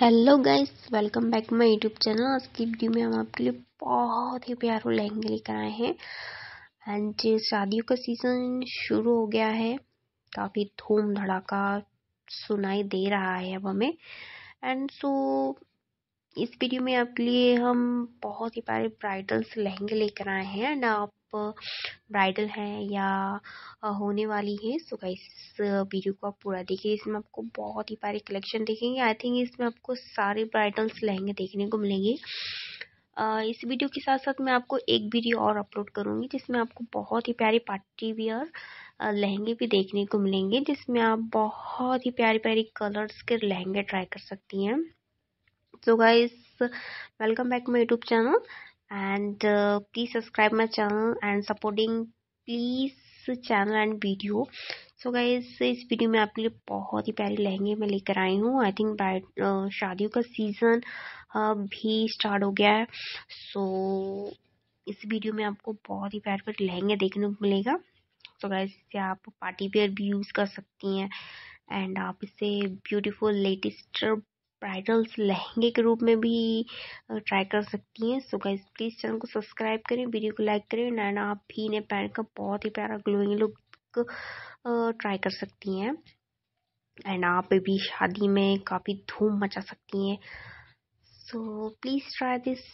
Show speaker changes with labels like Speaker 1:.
Speaker 1: hello guys welcome back my YouTube channel आज की video में हम आपके लिए बहुत ही प्यारो लहंगे लेकर आए हैं एंड शादियों का सीज़न शुरू हो गया है काफ़ी धूम धड़ाका सुनाई दे रहा है अब हमें एंड सो so, इस वीडियो में आपके लिए हम बहुत ही प्यारे ब्राइडल्स लहंगे लेकर आए हैं एंड आप ब्राइडल हैं या होने वाली हैं सो गाइस वीडियो को आप पूरा देखिए इसमें आपको बहुत ही प्यारे कलेक्शन देखेंगे आई थिंक इसमें आपको सारे ब्राइडल्स लहंगे देखने को मिलेंगे इस वीडियो के साथ साथ मैं आपको एक वीडियो और अपलोड करूँगी जिसमें आपको बहुत ही प्यारे पार्टी वियर लहंगे भी देखने को मिलेंगे जिसमें आप बहुत ही प्यारे प्यारे कलर्स के लहंगे ट्राई कर सकती हैं so guys welcome back my YouTube channel and uh, please subscribe my channel and supporting please channel and video so guys इस वीडियो में आपके लिए बहुत ही प्यारे लहंगे मैं लेकर आई हूँ आई थिंक बैट शादियों का सीज़न uh, भी स्टार्ट हो गया है सो so, इस वीडियो में आपको बहुत ही प्यारे प्यारे लहंगे देखने को मिलेगा सो so, गाइज इसे आप पार्टी वेयर भी यूज़ कर सकती हैं एंड आप इसे ब्यूटीफुल लेटेस्ट ब्राइडल्स लहंगे के रूप में भी ट्राई कर सकती हैं सो गाइज प्लीज़ चैनल को सब्सक्राइब करें वीडियो को लाइक करें नैना आप भी इन्हें पहन कर बहुत ही प्यारा ग्लोइंग लुक ट्राई कर सकती हैं एंड आप भी शादी में काफ़ी धूम मचा सकती हैं सो प्लीज़ ट्राई दिस